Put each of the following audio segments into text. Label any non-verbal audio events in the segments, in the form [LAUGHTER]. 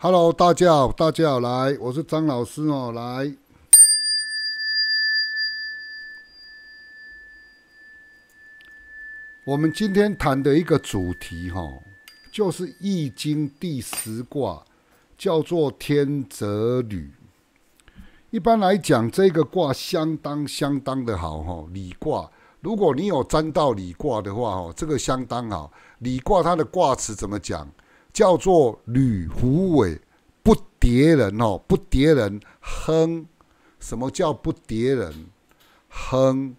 Hello，大家好，大家好，来，我是张老师哦，来。我们今天谈的一个主题，哈，就是《易经》第十卦，叫做天泽履。一般来讲，这个卦相当相当的好，哈，理卦。如果你有沾到理卦的话，哦，这个相当好。理卦它的卦词怎么讲？叫做吕福伟，不叠人哦，不叠人，哼。什么叫不叠人？哼。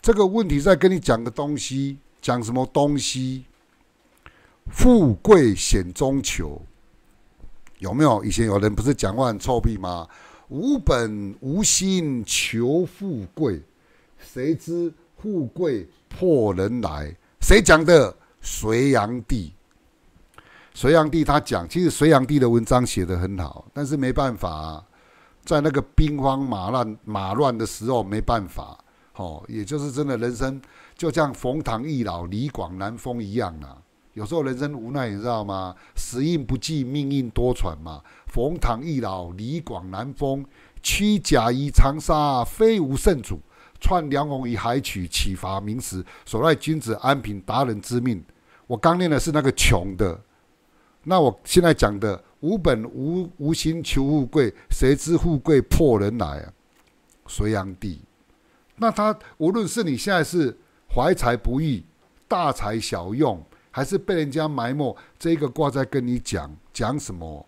这个问题在跟你讲个东西，讲什么东西？富贵险中求，有没有？以前有人不是讲过很臭屁吗？无本无心求富贵，谁知富贵破人来？谁讲的？隋炀帝。隋炀帝他讲，其实隋炀帝的文章写得很好，但是没办法，在那个兵荒马乱马乱的时候，没办法。哦，也就是真的人生就像冯唐易老，李广难封一样啊。有时候人生无奈，你知道吗？时运不济，命运多舛嘛。冯唐易老，李广难封。屈贾谊长沙，非无圣主；窜梁鸿于海曲，岂乏明时？所赖君子安平达人知命。我刚念的是那个穷的。那我现在讲的无本无无心求富贵，谁知富贵破人来啊？隋炀帝，那他无论是你现在是怀才不遇、大材小用，还是被人家埋没，这个卦在跟你讲讲什么？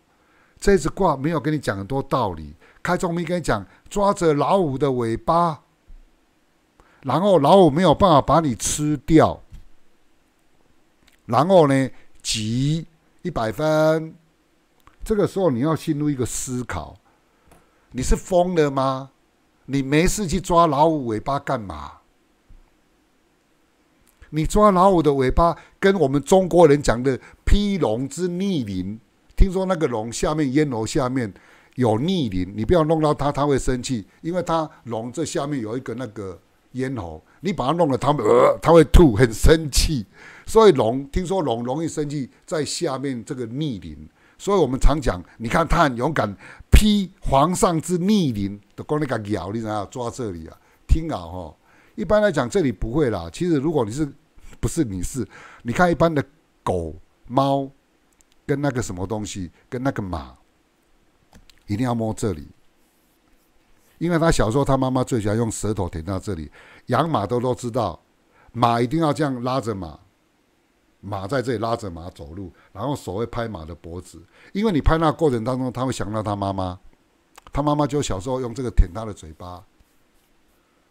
这只卦没有跟你讲很多道理，开宗明义跟你讲，抓着老虎的尾巴，然后老虎没有办法把你吃掉，然后呢，急一百分，这个时候你要进入一个思考：你是疯了吗？你没事去抓老虎尾巴干嘛？你抓老虎的尾巴，跟我们中国人讲的披龙之逆鳞。听说那个龙下面烟楼下面有逆鳞，你不要弄到它，它会生气，因为它龙这下面有一个那个。咽喉，你把它弄了，他们呃，他会吐，很生气。所以龙听说龙容易生气，在下面这个逆鳞。所以我们常讲，你看它很勇敢，披皇上之逆鳞，都光那个咬，你怎样抓这里啊？听好哈，一般来讲这里不会啦。其实如果你是，不是你是，你看一般的狗、猫，跟那个什么东西，跟那个马，一定要摸这里。因为他小时候，他妈妈最喜欢用舌头舔到这里。养马都都知道，马一定要这样拉着马，马在这里拉着马走路，然后手会拍马的脖子。因为你拍那过程当中，他会想到他妈妈，他妈妈就小时候用这个舔他的嘴巴。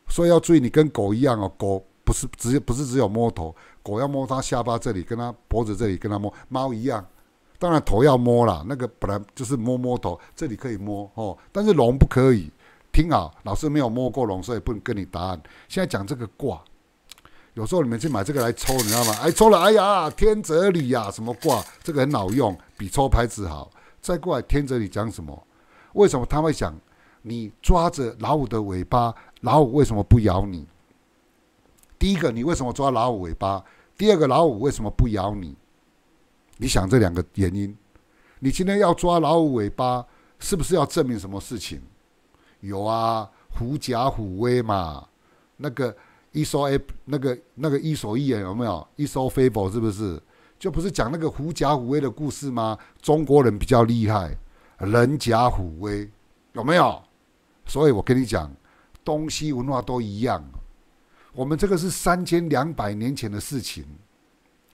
所以要注意，你跟狗一样哦，狗不是只不是只有摸头，狗要摸它下巴这里，跟它脖子这里，跟它摸猫一样。当然头要摸啦，那个本来就是摸摸头，这里可以摸哦，但是龙不可以。听好，老师没有摸过龙，所以不能跟你答案。现在讲这个卦，有时候你们去买这个来抽，你知道吗？哎，抽了，哎呀，天泽里呀，什么卦？这个很好用，比抽牌子好。再过来，天泽里讲什么？为什么他会想你抓着老虎的尾巴，老虎为什么不咬你？第一个，你为什么抓老虎尾巴？第二个，老虎为什么不咬你？你想这两个原因？你今天要抓老虎尾巴，是不是要证明什么事情？有啊，狐假虎威嘛。那个一搜 A，那个那个一说一眼有没有？一搜 f a c e o 是不是？就不是讲那个狐假虎威的故事吗？中国人比较厉害，人假虎威，有没有？所以我跟你讲，东西文化都一样。我们这个是三千两百年前的事情，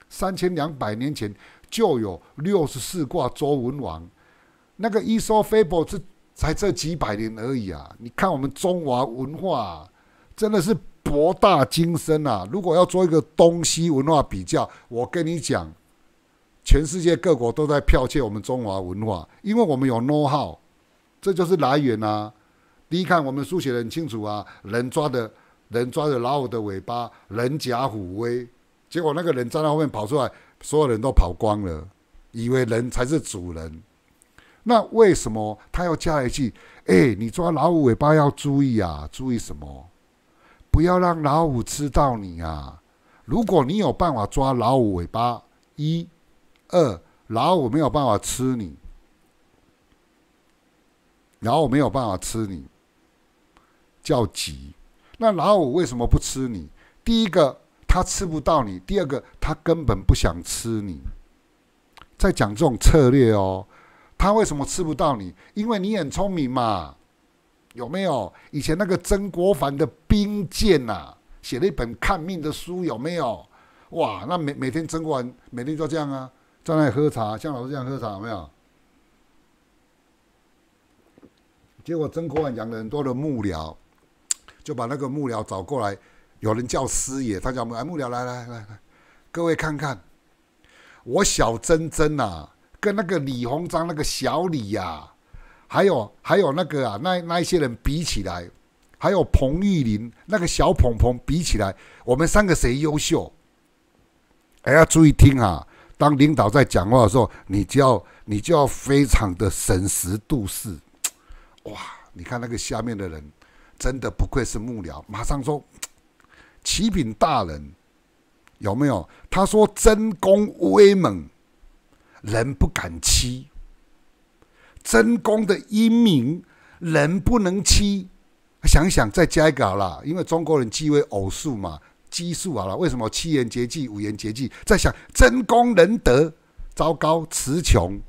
三千两百年前就有六十四卦，周文王。那个一搜 f a e b 是。才这几百年而已啊！你看我们中华文化真的是博大精深啊！如果要做一个东西文化比较，我跟你讲，全世界各国都在剽窃我们中华文化，因为我们有 know how，这就是来源啊！第一看我们书写很清楚啊，人抓的，人抓着老虎的尾巴，人假虎威，结果那个人站在后面跑出来，所有人都跑光了，以为人才是主人。那为什么他要加一句？哎，你抓老虎尾巴要注意啊！注意什么？不要让老虎吃到你啊！如果你有办法抓老虎尾巴，一、二，老虎没有办法吃你，老虎没有办法吃你，叫急。那老虎为什么不吃你？第一个，它吃不到你；第二个，它根本不想吃你。在讲这种策略哦。他为什么吃不到你？因为你很聪明嘛，有没有？以前那个曾国藩的兵谏呐，写了一本看命的书，有没有？哇，那每每天曾国藩每天就这样啊，在那里喝茶，像老师这样喝茶，有没有？结果曾国藩养了很多的幕僚，就把那个幕僚找过来，有人叫师爷，他讲：“来，幕僚，来来来来，各位看看，我小曾曾呐。”跟那个李鸿章那个小李呀，还有还有那个啊，那那一些人比起来，还有彭玉麟那个小彭彭比起来，我们三个谁优秀？哎，要注意听啊！当领导在讲话的时候，你就要你就要非常的审时度势。哇，你看那个下面的人，真的不愧是幕僚，马上说：“ [TSK] 启禀大人，有没有？”他说：“真功威猛。”人不敢欺，真公的英明人不能欺。想想再加一个好了，因为中国人忌讳偶数嘛，奇数好了。为什么七言绝句、五言绝句？在想真公仁德，糟糕，词穷。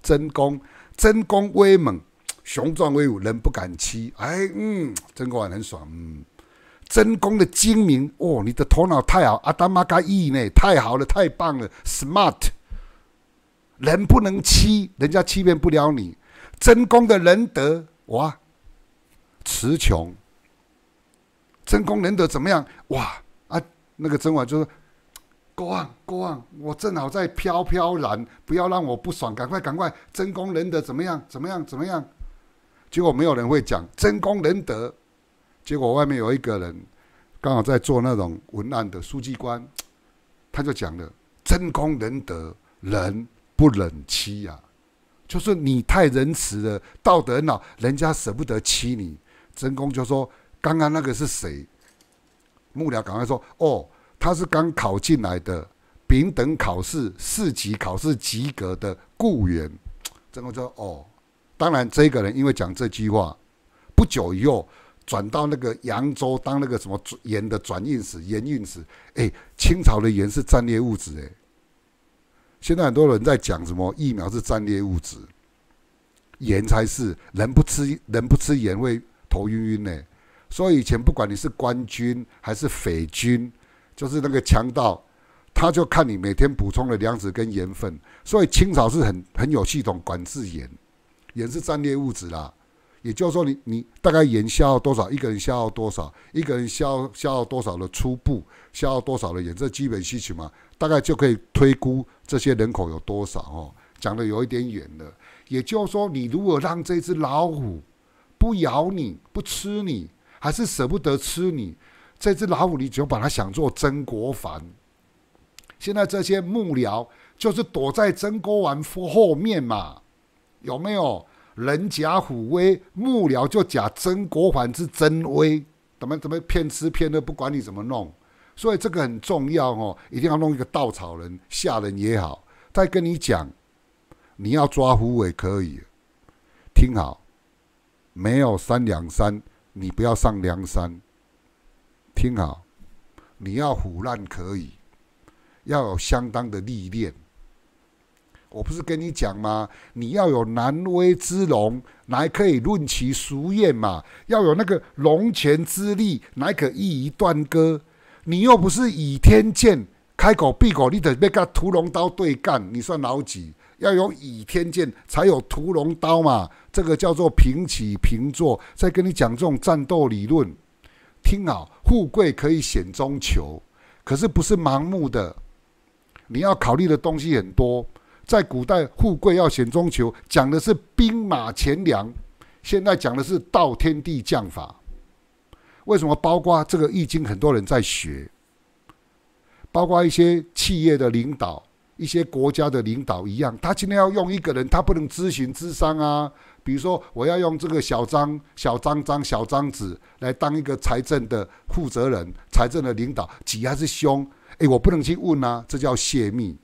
真公，真公威猛雄壮威武，人不敢欺。哎，嗯，真功玩很爽，嗯。真公的精明哦，你的头脑太好，阿达玛嘎易呢，太好了，太棒了，smart。人不能欺，人家欺骗不了你。真空的仁德哇，词穷。真空仁德怎么样？哇啊，那个真晚就说：“过忘过忘，我正好在飘飘然，不要让我不爽，赶快赶快。”真空仁德怎么样？怎么样？怎么样？结果没有人会讲真功仁德。结果外面有一个人刚好在做那种文案的书记官，他就讲了真功仁德人。不忍欺呀，就是你太仁慈了，道德恼，人家舍不得欺你。真公就说：“刚刚那个是谁？”幕僚赶快说：“哦，他是刚考进来的，平等考试四级考试及格的雇员。”真公说：“哦，当然这个人因为讲这句话，不久以后转到那个扬州当那个什么盐的转运使，盐运使。哎，清朝的盐是战略物资，哎。”现在很多人在讲什么疫苗是战略物质，盐才是。人不吃人不吃盐会头晕晕呢。所以以前不管你是官军还是匪军，就是那个强盗，他就看你每天补充的粮食跟盐分。所以清朝是很很有系统管制盐，盐是战略物质啦。也就是说，你你大概盐消耗多少，一个人消耗多少，一个人消消耗多少的粗布，消耗多少的盐，这基本需求嘛。大概就可以推估这些人口有多少哦，讲的有一点远了。也就是说，你如果让这只老虎不咬你、不吃你，还是舍不得吃你，这只老虎你就把它想做曾国藩。现在这些幕僚就是躲在曾国藩后面嘛，有没有人假虎威？幕僚就假曾国藩之真威，怎么怎么骗吃骗喝，不管你怎么弄。所以这个很重要哦，一定要弄一个稻草人吓人也好，再跟你讲，你要抓虎尾可以，听好，没有三两山，你不要上梁山，听好，你要虎难可以，要有相当的历练。我不是跟你讲吗？你要有南威之龙，乃可以论其熟宴嘛；要有那个龙前之力，乃可一于断歌。你又不是倚天剑，开口闭口你得被个屠龙刀对干，你算老几？要有倚天剑才有屠龙刀嘛，这个叫做平起平坐，在跟你讲这种战斗理论。听好，富贵可以险中求，可是不是盲目的，你要考虑的东西很多。在古代，富贵要险中求，讲的是兵马钱粮；现在讲的是道天地将法。为什么包括这个《易经》很多人在学，包括一些企业的领导、一些国家的领导一样，他今天要用一个人，他不能咨询智商啊。比如说，我要用这个小张、小张张、小张子来当一个财政的负责人、财政的领导，挤还是凶？哎，我不能去问啊，这叫泄密。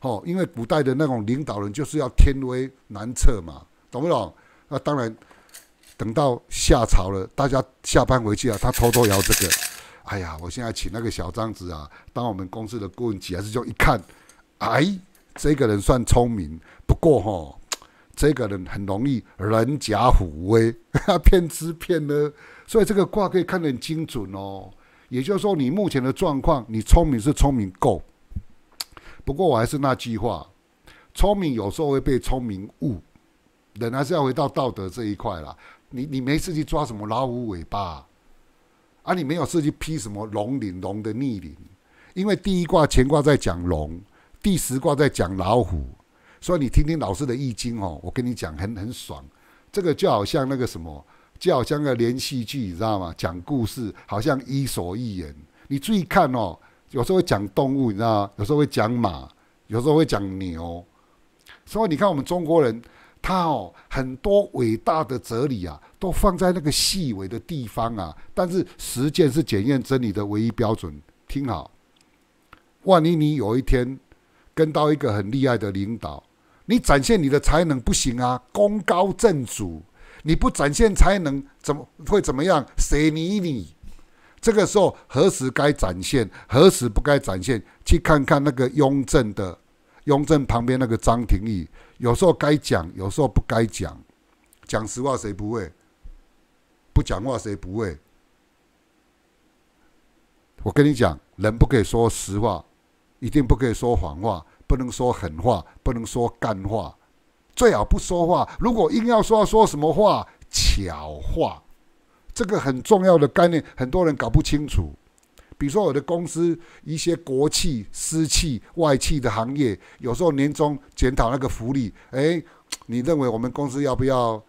哦，因为古代的那种领导人就是要天威难测嘛，懂不懂？那当然。等到下朝了，大家下班回去啊，他偷偷摇这个。哎呀，我现在请那个小张子啊，当我们公司的顾问级还是就一看，哎，这个人算聪明，不过哈，这个人很容易人假虎威，[LAUGHS] 骗吃骗喝，所以这个卦可以看得很精准哦。也就是说，你目前的状况，你聪明是聪明够，不过我还是那句话，聪明有时候会被聪明误，人还是要回到道德这一块啦。你你没事去抓什么老虎尾巴，啊，你没有事去劈什么龙鳞龙的逆鳞，因为第一卦乾卦在讲龙，第十卦在讲老虎，所以你听听老师的易经哦，我跟你讲很很爽，这个就好像那个什么，就好像个连续剧，你知道吗？讲故事好像伊索寓言，你注意看哦，有时候会讲动物，你知道吗？有时候会讲马，有时候会讲牛，所以你看我们中国人。他哦，很多伟大的哲理啊，都放在那个细微的地方啊。但是实践是检验真理的唯一标准。听好，万一你有一天跟到一个很厉害的领导，你展现你的才能不行啊，功高震主。你不展现才能，怎么会怎么样？谁你你？这个时候何时该展现，何时不该展现？去看看那个雍正的。雍正旁边那个张廷玉，有时候该讲，有时候不该讲。讲实话谁不会？不讲话谁不会？我跟你讲，人不可以说实话，一定不可以说谎话，不能说狠话，不能说干话，最好不说话。如果硬要说，说什么话？巧话。这个很重要的概念，很多人搞不清楚。比如说，我的公司一些国企、私企、外企的行业，有时候年终检讨那个福利，哎，你认为我们公司要不要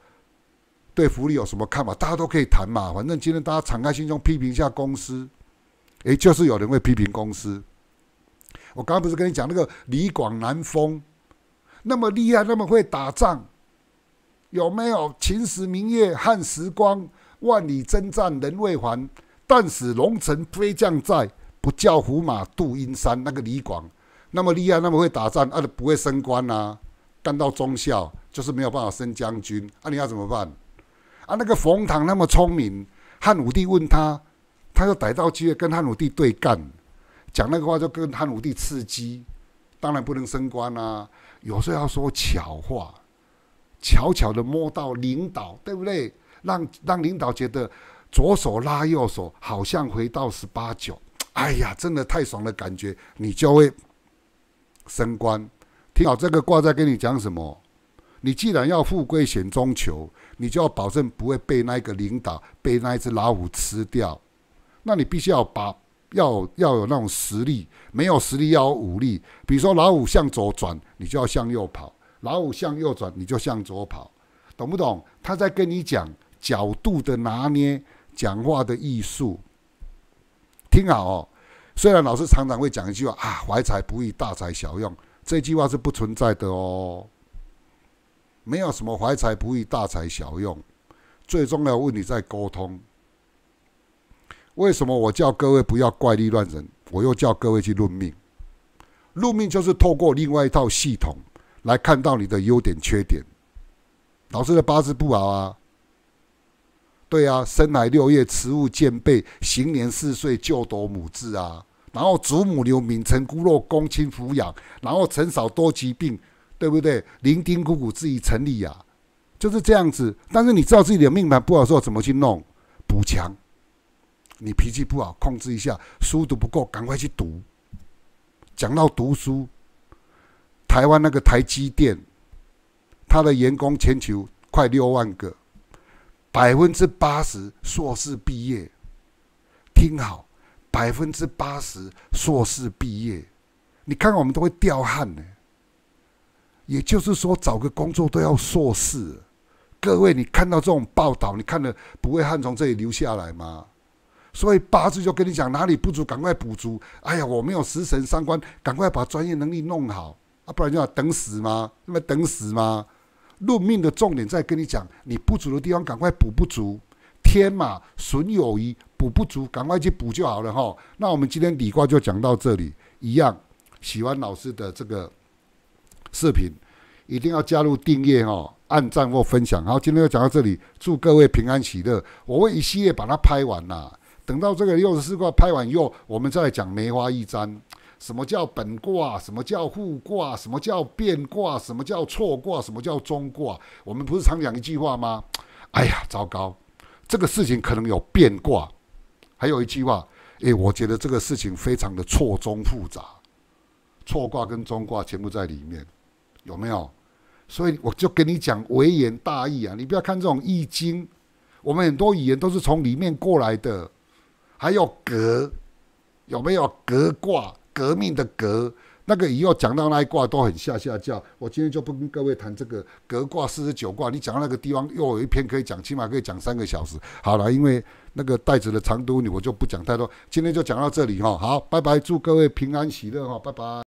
对福利有什么看法？大家都可以谈嘛，反正今天大家敞开心胸批评一下公司，哎，就是有人会批评公司。我刚刚不是跟你讲那个李广难封，那么厉害，那么会打仗，有没有秦时明月汉时光，万里征战人未还？但使龙城飞将在，不教胡马度阴山。那个李广那么厉害，那么会打仗，啊，不会升官呐。干到中校，就是没有办法升将军。啊，你要怎么办？啊，那个冯唐那么聪明，汉武帝问他，他就逮到机会跟汉武帝对干，讲那个话就跟汉武帝刺激，当然不能升官啊。有时候要说巧话，巧巧的摸到领导，对不对？让让领导觉得。左手拉右手，好像回到十八九。哎呀，真的太爽了，感觉你就会升官。听好，这个卦在跟你讲什么？你既然要富贵险中求，你就要保证不会被那一个领导被那一只老虎吃掉。那你必须要把要要有那种实力，没有实力要有武力。比如说老虎向左转，你就要向右跑；老虎向右转，你就向左跑，懂不懂？他在跟你讲角度的拿捏。讲话的艺术，听好哦。虽然老师常常会讲一句话啊，“怀才不遇，大材小用”，这句话是不存在的哦。没有什么“怀才不遇，大材小用”，最重要问题在沟通。为什么我叫各位不要怪力乱神？我又叫各位去论命，论命就是透过另外一套系统来看到你的优点、缺点。老师的八字不好啊。对啊，生来六月，慈物兼备，行年四岁，就夺母志啊。然后祖母留名，承骨肉，公亲抚养。然后承少多疾病，对不对？伶仃孤苦，自己成立啊，就是这样子。但是你知道自己的命盘，不好说怎么去弄，补强。你脾气不好，控制一下。书读不够，赶快去读。讲到读书，台湾那个台积电，他的员工全球快六万个。百分之八十硕士毕业，听好，百分之八十硕士毕业，你看我们都会掉汗呢。也就是说，找个工作都要硕士。各位，你看到这种报道，你看了不会汗从这里流下来吗？所以八字就跟你讲，哪里不足，赶快补足。哎呀，我没有食神三观，赶快把专业能力弄好啊，不然就要等死吗？那么等死吗？论命的重点在跟你讲，你不足的地方赶快补不足。天马损友谊，补不足，赶快去补就好了哈。那我们今天理卦就讲到这里，一样喜欢老师的这个视频，一定要加入订阅哈，按赞或分享。好，今天就讲到这里，祝各位平安喜乐。我会一系列把它拍完啦。等到这个六十四卦拍完以后，我们再来讲梅花易章。什么叫本卦？什么叫互卦？什么叫变卦？什么叫错卦？什么叫中卦？我们不是常讲一句话吗？哎呀，糟糕！这个事情可能有变卦。还有一句话，哎，我觉得这个事情非常的错综复杂，错卦跟中卦全部在里面，有没有？所以我就跟你讲微言大义啊，你不要看这种易经，我们很多语言都是从里面过来的。还有格，有没有格卦？革命的革，那个以后讲到那一卦都很下下架。我今天就不跟各位谈这个革卦四十九卦，你讲那个地方又有一篇可以讲，起码可以讲三个小时。好了，因为那个袋子的长度你我就不讲太多，今天就讲到这里哈。好，拜拜，祝各位平安喜乐哈，拜拜。